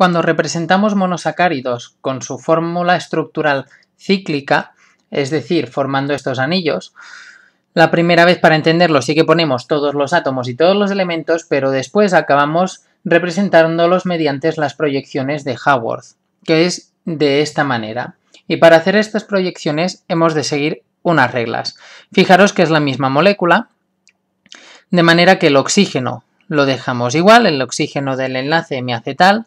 Cuando representamos monosacáridos con su fórmula estructural cíclica, es decir, formando estos anillos, la primera vez para entenderlo sí que ponemos todos los átomos y todos los elementos, pero después acabamos representándolos mediante las proyecciones de Haworth, que es de esta manera. Y para hacer estas proyecciones hemos de seguir unas reglas. Fijaros que es la misma molécula, de manera que el oxígeno lo dejamos igual, el oxígeno del enlace miacetal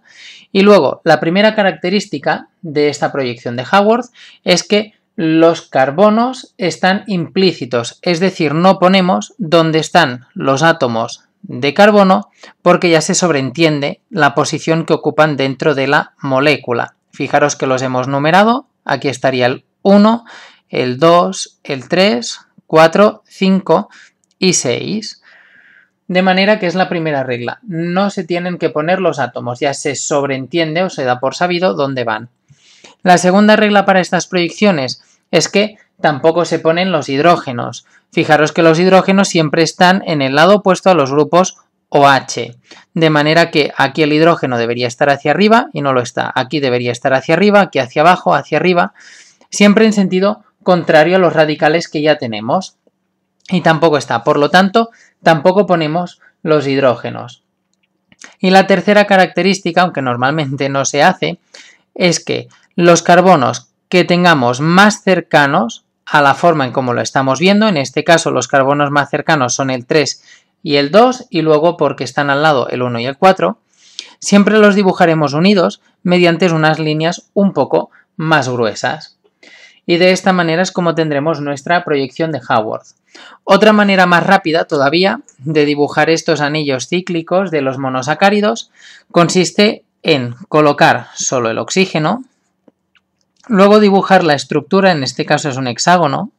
Y luego, la primera característica de esta proyección de Haworth es que los carbonos están implícitos, es decir, no ponemos dónde están los átomos de carbono porque ya se sobreentiende la posición que ocupan dentro de la molécula. Fijaros que los hemos numerado, aquí estaría el 1, el 2, el 3, 4, 5 y 6. De manera que es la primera regla, no se tienen que poner los átomos, ya se sobreentiende o se da por sabido dónde van. La segunda regla para estas proyecciones es que tampoco se ponen los hidrógenos. Fijaros que los hidrógenos siempre están en el lado opuesto a los grupos OH, de manera que aquí el hidrógeno debería estar hacia arriba y no lo está. Aquí debería estar hacia arriba, aquí hacia abajo, hacia arriba, siempre en sentido contrario a los radicales que ya tenemos y tampoco está. Por lo tanto, tampoco ponemos los hidrógenos. Y la tercera característica, aunque normalmente no se hace, es que los carbonos que tengamos más cercanos a la forma en como lo estamos viendo, en este caso los carbonos más cercanos son el 3 y el 2 y luego porque están al lado el 1 y el 4, siempre los dibujaremos unidos mediante unas líneas un poco más gruesas. Y de esta manera es como tendremos nuestra proyección de Haworth. Otra manera más rápida todavía de dibujar estos anillos cíclicos de los monosacáridos consiste en colocar solo el oxígeno, luego dibujar la estructura, en este caso es un hexágono,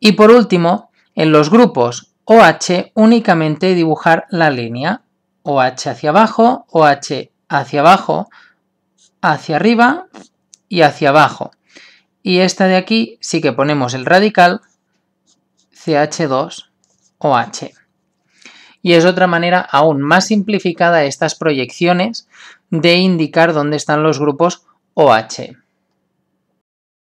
y por último, en los grupos OH únicamente dibujar la línea OH hacia abajo, OH hacia abajo, hacia arriba y hacia abajo. Y esta de aquí sí que ponemos el radical CH2OH. Y es otra manera aún más simplificada estas proyecciones de indicar dónde están los grupos OH.